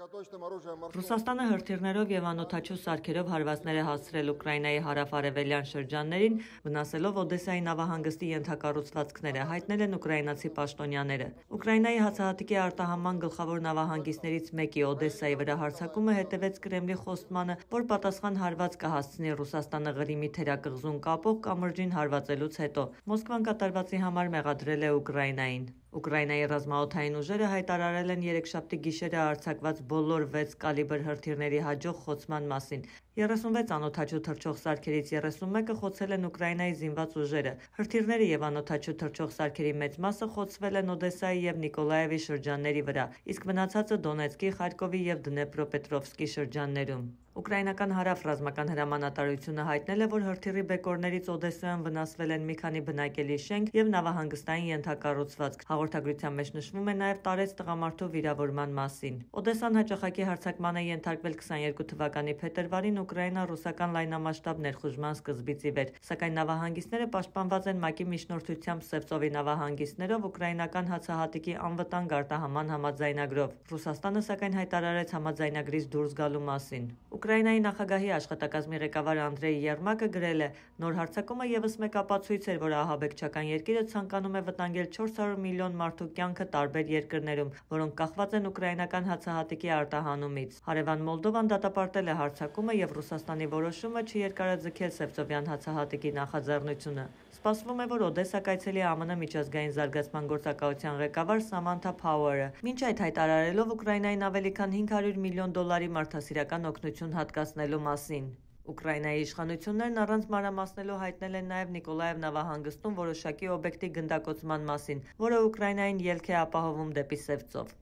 Ռուսաստանը հրթիռներով եւ անօթաչու սարքերով հարվածներ է հասցրել Ուկրաինայի հարավարևելյան շրջաններին, վնասելով Օդեսայի նավահանգստի ենթակառուցվածքները, հայտնել են ուկրաինացի պաշտոնյաները։ Ուկրաինայի հացահատիկի արտահանման գլխավոր նավահանգիստներից մեկի Օդեսայի վրա հարձակումը հետևեց Կրեմլի խոստմանը, որ պատասխան հարված կհասցնի Ռուսաստանը Ղրիմի թերակղզուն կապող կամրջին հարվածելուց հետո։ Մոսկվան կատարվածի համար մեղադրել է Ուկրաինային։ Ուկրաինայի ռազմաօդային ուժերը հայտարարել են երեքշաբթի գիշերը արձակված բոլոր 6 կալիբր հրթիռների հաջող խոցման մասին։ 36 անօդաչու թռչող սարքերից 31-ը խոցել են Ուկրաինայի զինված ուժերը։ Հրթիռները եւ անօդաչու թռչող սարքերի մեծ մասը խոցվել են Օդեսայի եւ Նիկոլաևի շրջանների վրա, իսկ մնացածը Դոնեցկի, Խարկովի եւ Դնեպրոպետրովսկի շրջաններում։ Ուկրաինական հարավ ռազմական հրամանատարությունը հայտնել է, որ հրթիռի բեկորներից Օդեսայում վնասվել են մի քանի բնակելի շենք եւ նավահանգստային ենթակառուցվածք։ Հաղորդագրության մեջ նշվում է նաեւ տարեց տղամարդու վիրավորման մասին։ Օդեսան հաճախակի հարձակման է ենթարկվել 22 թվականի փետրվարին Ուկրաինա-ռուսական լայնամասշտաբ ներխուժման սկզբից ի վեր, սակայն նավահանգիստները պաշտպանված են ՄԱԿ-ի միջնորդությամբ Սևծովի նավահանգիստներով ուկրաինական հացահատիկի անվտանգ արտահաման համաձայնագրով։ Ռուսաստանը սակայն հայտարարեց համաձայնագրից դուրս գալու մասին։ Ուկրաինա Ուկրաինայի նախագահի աշխատակազմի ղեկավար Անդրեյ Երմակը գրել է. «Նոր հարձակումը ևս մեկ ապացույց էր, որ ահաբեկչական երկիրը ցանկանում է վտանգել 400 միլիոն մարդու կյանքը տարբեր երկրներում, որոնք կախված են ուկրաինական հացահատիկի արտահանումից»։ Հարևան Մոլդովան դատապարտել է հարձակումը և Ռուսաստանի որոշումը չերկարաձգել Սևծովյան հացահատիկի նախաձեռնությունը։ Սպասվում է, որ Օդեսա կայցելի ԱՄՆ միջազգային զարգացման գործակալության ղեկավար Սամանթա Փաուերը, մինչ այդ հայտարարելով Ուկրաինային ավելի քան 500 միլիոն դոլարի մարդասիրական օգնություն ուշադրություն հատկացնելու մասին։ Ուկրաինայի իշխանություններն առանց մանրամասնելու հայտնել են նաև Նիկոլաև նավահանգստում որոշակի օբյեկտի գնդակոծման մասին, որը Ուկրաինային ելք է ապահովում դեպի Սևծով։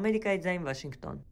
Ամերիկայի ձայն Վաշինգտոն։